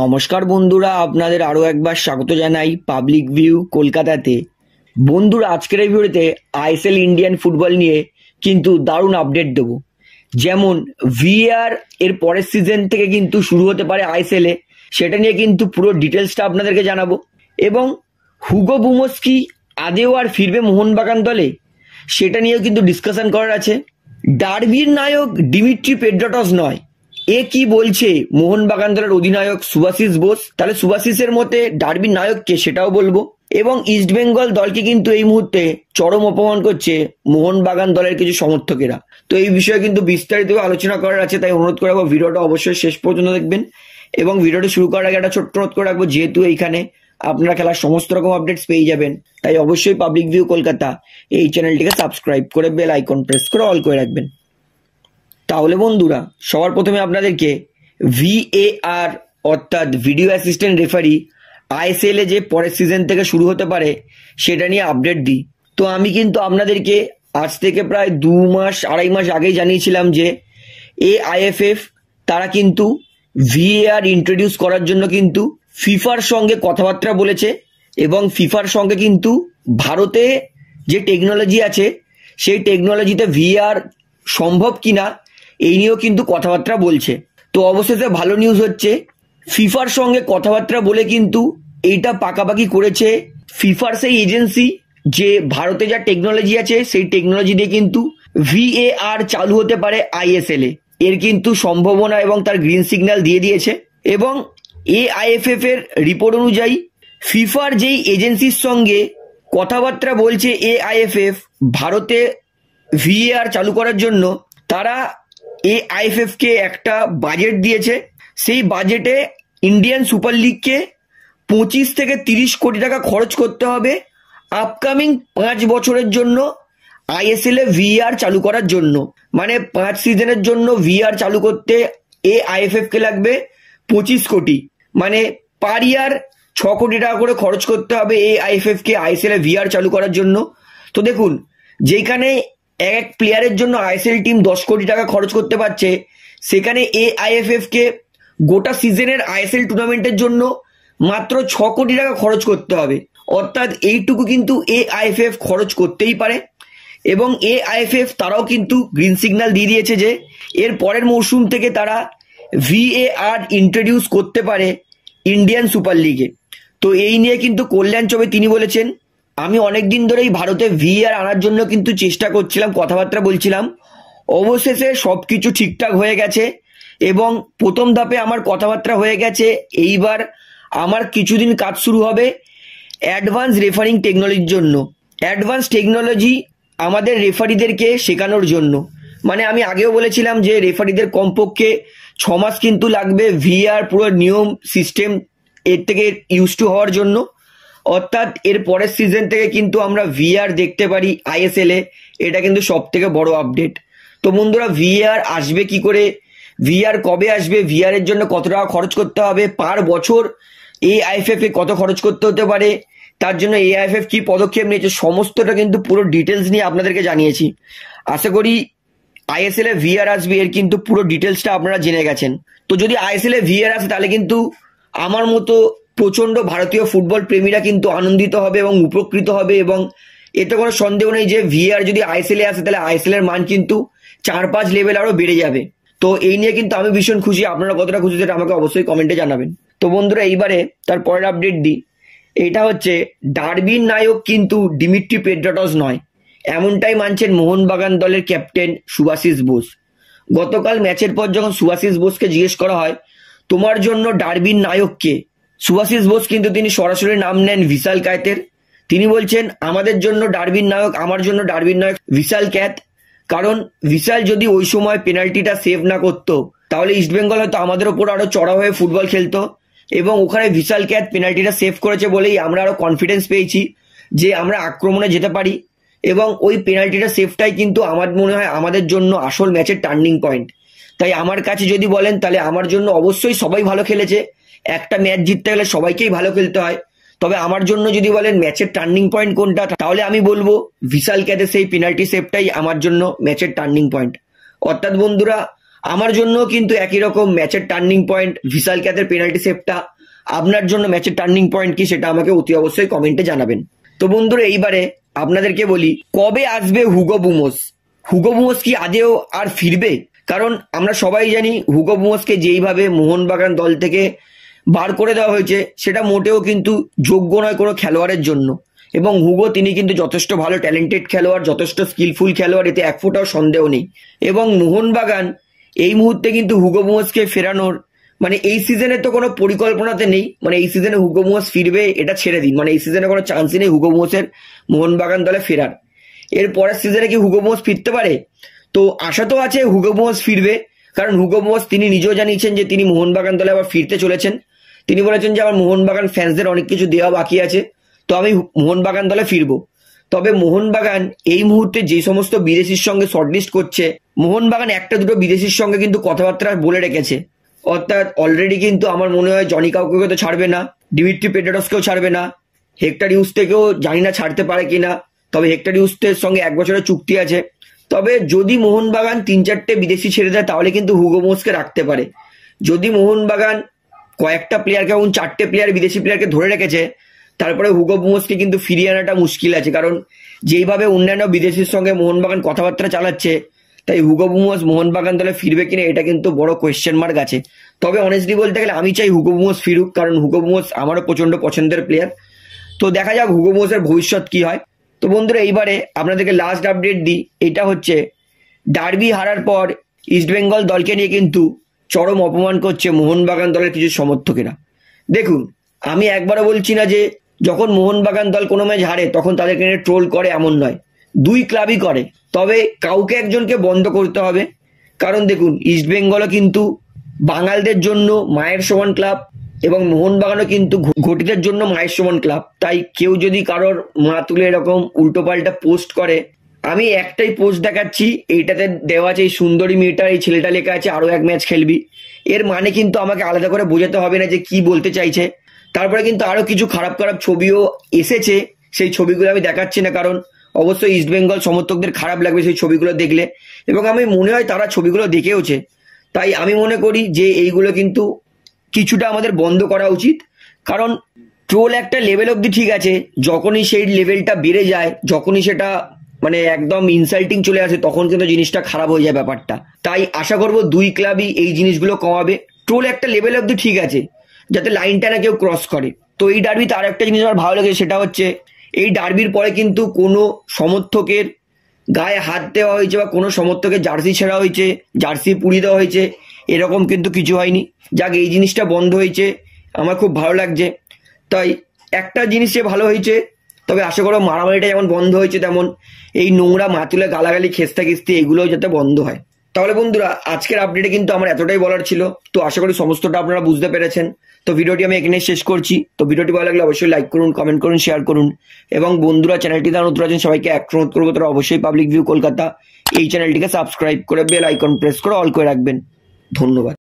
নমস্কার বন্ধুরা আপনাদের আরও একবার স্বাগত জানাই পাবলিক ভিউ কলকাতাতে বন্ধুরা আজকের এই ভিডিওতে আইএসএল ইন্ডিয়ান ফুটবল নিয়ে কিন্তু দারুণ আপডেট দেব যেমন ভিআর এর পরের সিজন থেকে কিন্তু শুরু হতে পারে আইএসএলে সেটা নিয়ে কিন্তু পুরো ডিটেলসটা আপনাদেরকে জানাবো এবং হুগো বুমস্কি আদেও আর ফিরবে মোহনবাগান দলে সেটা নিয়েও কিন্তু ডিসকাশন করার আছে ডারবির নায়ক ডিমিট্রি পেড্রটস নয় এ কি বলছে মোহনবাগান দলের অধিনায়ক সুভাশিস বোস তাহলে সুভাশিসের মতে ডার্বি নায়ক কে সেটাও বলবো এবং ইস্টবেঙ্গল দলকে কিন্তু এই মুহূর্তে চরম অপমান করছে মোহনবাগান দলের কিছু সমর্থকেরা তো এই বিষয়ে কিন্তু বিস্তারিত আলোচনা করার আছে তাই অনুরোধ করাবো ভিডিওটা অবশ্যই শেষ পর্যন্ত দেখবেন এবং ভিডিওটা শুরু করার আগে একটা ছোট্ট অনুরোধ করে রাখবো যেহেতু এইখানে আপনারা খেলার সমস্ত রকম আপডেটস পেয়ে যাবেন তাই অবশ্যই পাবলিক ভিউ কলকাতা এই চ্যানেলটিকে সাবস্ক্রাইব করে বেল আইকন প্রেস করে অল করে রাখবেন তাহলে বন্ধুরা সবার প্রথমে আপনাদেরকে ভিএআর অর্থাৎ ভিডিও অ্যাসিস্ট্যান্ট রেফারি এ যে পরের সিজন থেকে শুরু হতে পারে সেটা নিয়ে আপডেট দিই তো আমি কিন্তু আপনাদেরকে আজ থেকে প্রায় দু মাস আড়াই মাস আগেই জানিয়েছিলাম যে এ আইএফএফ তারা কিন্তু ভিএআর ইন্ট্রোডিউস করার জন্য কিন্তু ফিফার সঙ্গে কথাবার্তা বলেছে এবং ফিফার সঙ্গে কিন্তু ভারতে যে টেকনোলজি আছে সেই টেকনোলজিতে ভিআর সম্ভব কিনা এই নিয়েও কিন্তু কথাবার্তা বলছে তো অবশেষে ভালো নিউজ হচ্ছে ফিফার সঙ্গে কথাবার্তা বলে কিন্তু এইটা পাকাপাকি করেছে ফিফার সেই এজেন্সি যে ভারতে যা টেকনোলজি আছে সেই টেকনোলজি দিয়ে কিন্তু ভিএআর চালু হতে পারে আইএসএল এ এর কিন্তু সম্ভাবনা এবং তার গ্রিন সিগন্যাল দিয়ে দিয়েছে এবং এআইএফএফ এর রিপোর্ট অনুযায়ী ফিফার যেই এজেন্সির সঙ্গে কথাবার্তা বলছে এআইএফএফ ভারতে ভিএআর চালু করার জন্য তারা আইএফএফ কে একটা বাজেট দিয়েছে সেই বাজেটে ইন্ডিয়ান সুপার লিগকে পঁচিশ থেকে তিরিশ কোটি টাকা খরচ করতে হবে আপকামিং পাঁচ বছরের জন্য আইএসএল এ ভিআর চালু করার জন্য মানে পাঁচ সিজনের জন্য ভিআর চালু করতে এ আইএফএফ কে লাগবে পঁচিশ কোটি মানে পার ইয়ার ছ কোটি টাকা করে খরচ করতে হবে এ আইএফএফ কে আইএসএল এ ভিআর চালু করার জন্য তো দেখুন যেখানে এক এক প্লেয়ারের জন্য আইএসএল টিম দশ কোটি টাকা খরচ করতে পারছে সেখানে এআইএফএফকে গোটা সিজনের আইএসএল টুর্নামেন্টের জন্য মাত্র ছ কোটি টাকা খরচ করতে হবে অর্থাৎ এইটুকু কিন্তু আইএফএফ খরচ করতেই পারে এবং এআইএফএফ তারাও কিন্তু গ্রিন সিগন্যাল দিয়ে দিয়েছে যে এর পরের মৌসুম থেকে তারা ভিএআর ইন্ট্রোডিউস করতে পারে ইন্ডিয়ান সুপার লিগে তো এই নিয়ে কিন্তু কল্যাণ চবে তিনি বলেছেন আমি অনেক দিন ধরেই ভারতে ভিআর আনার জন্য কিন্তু চেষ্টা করছিলাম কথাবার্তা বলছিলাম অবশেষে সব কিছু ঠিকঠাক হয়ে গেছে এবং প্রথম ধাপে আমার কথাবার্তা হয়ে গেছে এইবার আমার কিছুদিন কাজ শুরু হবে অ্যাডভান্স রেফারিং টেকনোলজির জন্য অ্যাডভান্স টেকনোলজি আমাদের রেফারিদেরকে শেখানোর জন্য মানে আমি আগেও বলেছিলাম যে রেফারিদের কমপক্ষে ছ মাস কিন্তু লাগবে ভিআর পুরো নিয়ম সিস্টেম এর থেকে ইউজ টু হওয়ার জন্য অর্থাৎ এর পরের সিজন থেকে কিন্তু আমরা ভিআর দেখতে পারি আইএসএল এ এটা কিন্তু সব থেকে বড় আপডেট তো বন্ধুরা ভিআর আসবে কি করে ভিআর কবে আসবে ভিআর এর জন্য কত টাকা খরচ করতে হবে পার বছর এই আইএফএফ এ কত খরচ করতে হতে পারে তার জন্য আইএফএফ কি পদক্ষেপ নিয়েছে সমস্তটা কিন্তু পুরো ডিটেলস নিয়ে আপনাদেরকে জানিয়েছি আশা করি আইএসএল এ ভিআর আসবে এর কিন্তু পুরো ডিটেলসটা আপনারা জেনে গেছেন তো যদি আইএসএল এ ভিআর আসে তাহলে কিন্তু আমার মতো প্রচণ্ড ভারতীয় ফুটবল প্রেমীরা কিন্তু আনন্দিত হবে এবং উপকৃত হবে এবং এতে কোনো সন্দেহ নেই যে ভিআর যদি আইসিএলে আসে তাহলে আইসিএলের মান কিন্তু চার পাঁচ লেভেল আরও বেড়ে যাবে তো এই নিয়ে কিন্তু আমি ভীষণ খুশি আপনারা কতটা খুশি সেটা আমাকে অবশ্যই কমেন্টে জানাবেন তো বন্ধুরা এইবারে তার পরের আপডেট দিই এটা হচ্ছে ডারবিন নায়ক কিন্তু ডিমিট্রি পেড্রাটস নয় এমনটাই মানছেন মোহনবাগান দলের ক্যাপ্টেন সুভাশিস বোস গতকাল ম্যাচের পর যখন সুভাশিস বোসকে জিজ্ঞেস করা হয় তোমার জন্য ডারবিন নায়ককে সুভাশিস বোস কিন্তু তিনি সরাসরি নাম নেন ভিশাল কায়েতের তিনি বলছেন আমাদের জন্য ডারবিন নায়ক আমার জন্য ডারবিন নায়ক ভিশাল ক্যাত কারণ ভিশাল যদি ওই সময় পেনাল্টিটা সেভ না করত তাহলে ইস্টবেঙ্গল হয়তো আমাদের ওপর আরো চড়া হয়ে ফুটবল খেলতো এবং ওখানে ভিশাল ক্যাত পেনাল্টিটা সেভ করেছে বলেই আমরা আরো কনফিডেন্স পেয়েছি যে আমরা আক্রমণে যেতে পারি এবং ওই পেনাল্টিটা সেফটাই কিন্তু আমার মনে হয় আমাদের জন্য আসল ম্যাচের টার্নিং পয়েন্ট তাই আমার কাছে যদি বলেন তাহলে আমার জন্য অবশ্যই সবাই ভালো খেলেছে একটা ম্যাচ জিততে গেলে সবাইকেই ভালো খেলতে হয় তবে আমার জন্য যদি বলেন ম্যাচের টার্নিং পয়েন্ট কোনটা তাহলে আমি বলবো ভিশাল ক্যাদের সেই পেনাল্টি সেভটাই আমার জন্য ম্যাচের টার্নিং পয়েন্ট অর্থাৎ বন্ধুরা আমার জন্য কিন্তু একই রকম ম্যাচের টার্নিং পয়েন্ট ভিশাল ক্যাদের পেনাল্টি সেভটা আপনার জন্য ম্যাচের টার্নিং পয়েন্ট কি সেটা আমাকে অতি অবশ্যই কমেন্টে জানাবেন তো বন্ধুরা এইবারে আপনাদেরকে বলি কবে আসবে হুগো বুমোস হুগো বুমোস কি আদেও আর ফিরবে কারণ আমরা সবাই জানি হুগো বুমোসকে যেইভাবে মোহনবাগান দল থেকে বার করে দেওয়া হয়েছে সেটা মোটেও কিন্তু যোগ্য নয় কোনো খেলোয়াড়ের জন্য এবং হুগো তিনি কিন্তু যথেষ্ট ভালো ট্যালেন্টেড খেলোয়াড় যথেষ্ট স্কিলফুল খেলোয়াড় এতে এক ফোটাও সন্দেহ নেই এবং মোহনবাগান এই মুহূর্তে কিন্তু হুগো মোমোসকে ফেরানোর মানে এই সিজনে তো কোনো পরিকল্পনাতে নেই মানে এই সিজনে হুগো মোমোস ফিরবে এটা ছেড়ে দিন মানে এই সিজনে কোনো চান্সই নেই হুগো মোমোসের মোহনবাগান দলে ফেরার এর পরের সিজনে কি হুগো মোমোস ফিরতে পারে তো আশা তো আছে হুগো মোমোস ফিরবে কারণ হুগো মোমোস তিনি নিজেও জানিয়েছেন যে তিনি মোহনবাগান দলে আবার ফিরতে চলেছেন তিনি বলেছেন যে আমার মোহনবাগান ফ্যান্সদের অনেক কিছু দেওয়া বাকি আছে তো আমি মোহনবাগান দলে ফিরবো তবে মোহনবাগান এই মুহূর্তে যে সমস্ত বিদেশির সঙ্গে শর্টলিস্ট করছে মোহনবাগান একটা দুটো বিদেশির সঙ্গে কিন্তু কথাবার্তা বলে রেখেছে অর্থাৎ অলরেডি কিন্তু আমার মনে হয় জনি কাউকে তো ছাড়বে না ডিমিট্রি পেটারসকেও ছাড়বে না হেক্টর ইউজ থেকেও জানি না ছাড়তে পারে কিনা তবে হেক্টর ইউজের সঙ্গে এক বছরের চুক্তি আছে তবে যদি মোহনবাগান তিন চারটে বিদেশি ছেড়ে দেয় তাহলে কিন্তু হুগোমোসকে রাখতে পারে যদি মোহনবাগান কয়েকটা প্লেয়ার এবং চারটে প্লেয়ার বিদেশি প্লেয়ারকে ধরে রেখেছে তারপরে হুগো বুমসকে কিন্তু ফিরিয়ে আনাটা মুশকিল আছে কারণ যেইভাবে অন্যান্য বিদেশির সঙ্গে মোহনবাগান কথাবার্তা চালাচ্ছে তাই হুগো বুমস মোহনবাগান দলে ফিরবে কিনা এটা কিন্তু বড় কোয়েশ্চেন মার্ক আছে তবে অনেস্টলি বলতে গেলে আমি চাই হুগো ফিরুক কারণ হুগো আমারও প্রচন্ড পছন্দের প্লেয়ার তো দেখা যাক হুগো বুমসের ভবিষ্যৎ কি হয় তো বন্ধুরা এইবারে আপনাদেরকে লাস্ট আপডেট দিই এটা হচ্ছে ডার্বি হারার পর ইস্টবেঙ্গল দলকে নিয়ে কিন্তু চরম অপমান করছে মোহনবাগান দলের কিছু সমর্থকেরা দেখুন আমি একবারও বলছি না যে যখন মোহনবাগান দল কোনো ম্যাচ হারে তখন তাদেরকে নিয়ে ট্রোল করে এমন নয় দুই ক্লাবই করে তবে কাউকে একজনকে বন্ধ করতে হবে কারণ দেখুন ইস্টবেঙ্গলও কিন্তু বাঙালদের জন্য মায়ের সমান ক্লাব এবং মোহনবাগানও কিন্তু ঘটিদের জন্য মায়ের সমান ক্লাব তাই কেউ যদি কারোর মা তুলে এরকম উল্টোপাল্টা পোস্ট করে আমি একটাই পোস্ট দেখাচ্ছি এইটাতে দেওয়া আছে এই সুন্দরী মেয়েটা এই ছেলেটা লেখা আছে আরো এক ম্যাচ খেলবি এর মানে কিন্তু আমাকে আলাদা করে বোঝাতে হবে না যে কি বলতে চাইছে তারপরে কিন্তু আরো কিছু খারাপ খারাপ ছবিও এসেছে সেই ছবিগুলো আমি দেখাচ্ছি না কারণ অবশ্যই ইস্টবেঙ্গল সমর্থকদের খারাপ লাগবে সেই ছবিগুলো দেখলে এবং আমি মনে হয় তারা ছবিগুলো দেখেওছে তাই আমি মনে করি যে এইগুলো কিন্তু কিছুটা আমাদের বন্ধ করা উচিত কারণ ট্রোল একটা লেভেল অবধি ঠিক আছে যখনই সেই লেভেলটা বেড়ে যায় যখনই সেটা মানে একদম ইনসাল্টিং চলে আসে তখন কিন্তু জিনিসটা খারাপ হয়ে যায় ব্যাপারটা তাই আশা করব দুই ক্লাবই এই জিনিসগুলো কমাবে ট্রোল একটা লেভেল অব্দি ঠিক আছে যাতে লাইনটা না কেউ ক্রস করে তো এই ডার্বি তার একটা জিনিস আমার ভালো লেগেছে সেটা হচ্ছে এই ডার্বির পরে কিন্তু কোনো সমর্থকের গায়ে হাত দেওয়া হয়েছে বা কোনো সমর্থকের জার্সি ছেঁড়া হয়েছে জার্সি পুড়িয়ে দেওয়া হয়েছে এরকম কিন্তু কিছু হয়নি যাক এই জিনিসটা বন্ধ হয়েছে আমার খুব ভালো লাগছে তাই একটা জিনিসে ভালো হয়েছে তবে আশা করো মারামারিটা যেমন বন্ধ হয়েছে তেমন এই নোংরা মাতুলে গালাগালি খেস্তা খিস্তি এগুলোও যাতে বন্ধ হয় তাহলে বন্ধুরা আজকের আপডেটে কিন্তু আমার এতটাই বলার ছিল তো আশা করি সমস্তটা আপনারা বুঝতে পেরেছেন তো ভিডিওটি আমি এখানে শেষ করছি তো ভিডিওটি ভালো লাগলে অবশ্যই লাইক করুন কমেন্ট করুন শেয়ার করুন এবং বন্ধুরা চ্যানেলটি দ্বারা নতুন আছেন সবাইকে এক অনুরোধ করবো তারা অবশ্যই পাবলিক ভিউ কলকাতা এই চ্যানেলটিকে সাবস্ক্রাইব করে বেল আইকন প্রেস করে অল করে রাখবেন ধন্যবাদ